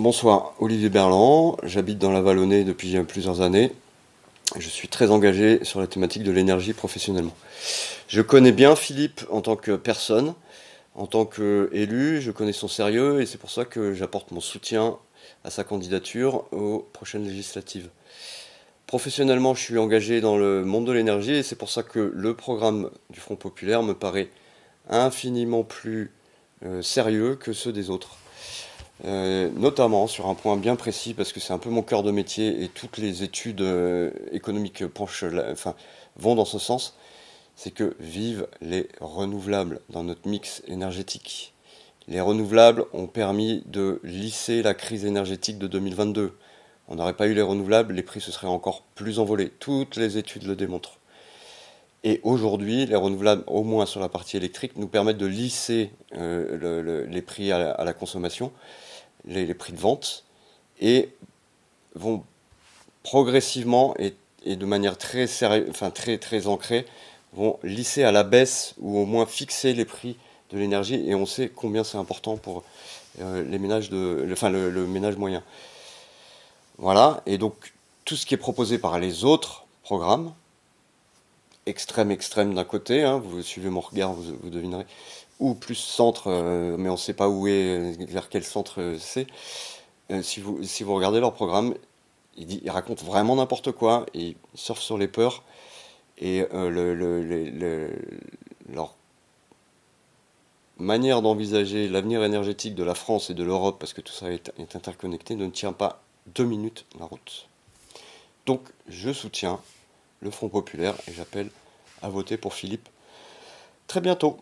Bonsoir, Olivier Berland, j'habite dans la Vallonnée depuis plusieurs années. Je suis très engagé sur la thématique de l'énergie professionnellement. Je connais bien Philippe en tant que personne, en tant qu'élu, je connais son sérieux et c'est pour ça que j'apporte mon soutien à sa candidature aux prochaines législatives. Professionnellement, je suis engagé dans le monde de l'énergie et c'est pour ça que le programme du Front Populaire me paraît infiniment plus euh, sérieux que ceux des autres. Euh, notamment sur un point bien précis, parce que c'est un peu mon cœur de métier et toutes les études euh, économiques penchent enfin, vont dans ce sens, c'est que vivent les renouvelables dans notre mix énergétique. Les renouvelables ont permis de lisser la crise énergétique de 2022. On n'aurait pas eu les renouvelables, les prix se seraient encore plus envolés. Toutes les études le démontrent. Et aujourd'hui, les renouvelables, au moins sur la partie électrique, nous permettent de lisser euh, les prix à la, consommation, les, prix de vente, et vont progressivement et, de manière très, sérieuse, enfin, très, très ancrée, vont lisser à la baisse ou au moins fixer les prix de l'énergie. Et on sait combien c'est important pour euh, les ménages de, le, ménage moyen. Voilà, et donc tout ce qui est proposé par les autres programmes, extrême, extrême d'un côté, hein, vous suivez mon regard, vous, devinerez, ou plus centre, euh, mais on ne sait pas où est, euh, vers quel centre euh, c'est. si, vous, si vous regardez leur programme, ils, dit, racontent vraiment n'importe quoi, ils surfent sur les peurs, et le, leur manière d'envisager l'avenir énergétique de la France et de l'Europe, parce que tout ça est interconnecté, ne tient pas deux minutes la route. Donc je soutiens le Front Populaire et j'appelle à voter pour Philippe très bientôt.